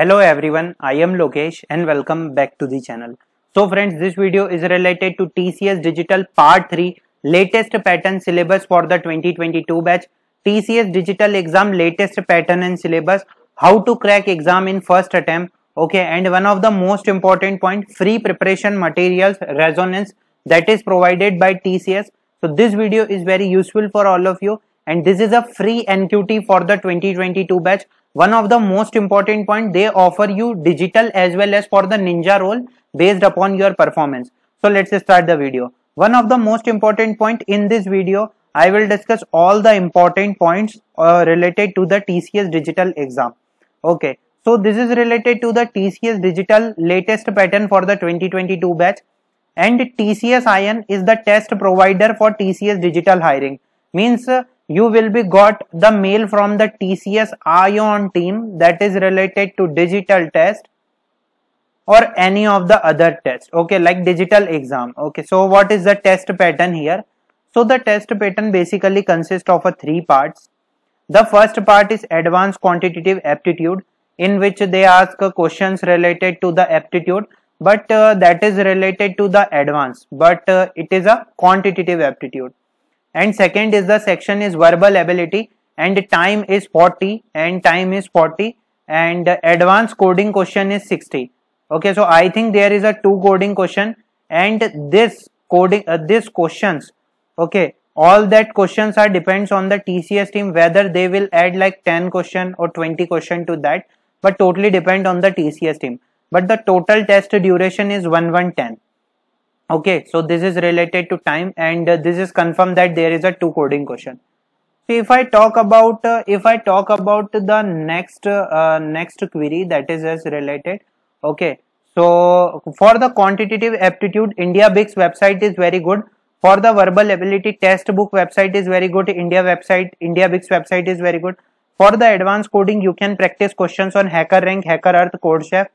Hello everyone, I am Lokesh and welcome back to the channel. So friends, this video is related to TCS Digital Part 3 latest pattern syllabus for the 2022 batch. TCS Digital exam latest pattern and syllabus, how to crack exam in first attempt. Okay, and one of the most important point, free preparation materials resonance that is provided by TCS. So this video is very useful for all of you and this is a free NQT for the 2022 batch one of the most important point they offer you digital as well as for the ninja role based upon your performance so let's start the video one of the most important point in this video i will discuss all the important points uh, related to the tcs digital exam okay so this is related to the tcs digital latest pattern for the 2022 batch and tcs in is the test provider for tcs digital hiring means uh, you will be got the mail from the TCS ION team that is related to digital test or any of the other tests okay like digital exam okay so what is the test pattern here so the test pattern basically consists of a three parts the first part is advanced quantitative aptitude in which they ask questions related to the aptitude but uh, that is related to the advance but uh, it is a quantitative aptitude and second is the section is verbal ability and time is 40 and time is 40 and advanced coding question is 60 okay so i think there is a two coding question and this coding uh, this questions okay all that questions are depends on the tcs team whether they will add like 10 question or 20 question to that but totally depend on the tcs team but the total test duration is 1110 okay so this is related to time and uh, this is confirmed that there is a two coding question so if i talk about uh, if i talk about the next uh, uh next query that is as related okay so for the quantitative aptitude india bics website is very good for the verbal ability test book website is very good india website india bics website is very good for the advanced coding you can practice questions on hacker rank hacker earth code chef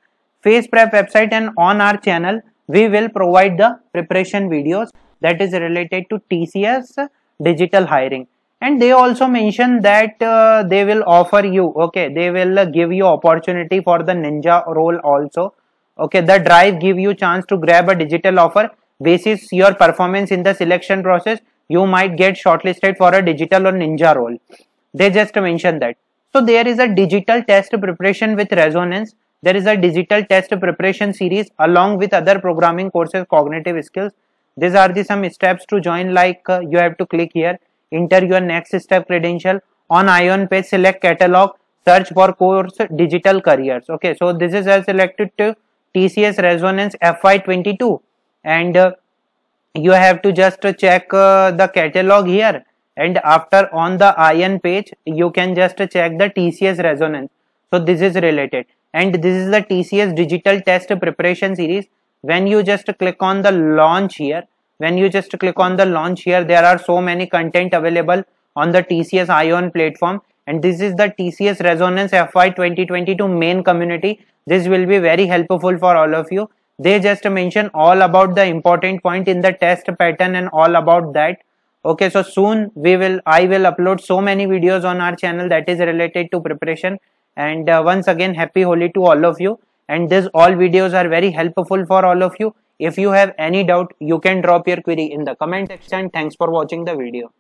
face prep website and on our channel we will provide the preparation videos that is related to TCS digital hiring and they also mention that uh, they will offer you okay they will uh, give you opportunity for the ninja role also okay the drive give you chance to grab a digital offer basis your performance in the selection process you might get shortlisted for a digital or ninja role they just mention that so there is a digital test preparation with resonance there is a digital test preparation series along with other programming courses, cognitive skills. These are the some steps to join like uh, you have to click here, enter your next step credential. On ION page, select catalog, search for course digital careers. Okay, so this is as selected to TCS Resonance FY22 and uh, you have to just check uh, the catalog here and after on the ION page, you can just check the TCS Resonance. So this is related and this is the TCS digital test preparation series when you just click on the launch here when you just click on the launch here there are so many content available on the TCS ION platform and this is the TCS Resonance FY 2022 main community this will be very helpful for all of you they just mention all about the important point in the test pattern and all about that okay so soon we will i will upload so many videos on our channel that is related to preparation and uh, once again happy holy to all of you and this all videos are very helpful for all of you if you have any doubt you can drop your query in the comment section thanks for watching the video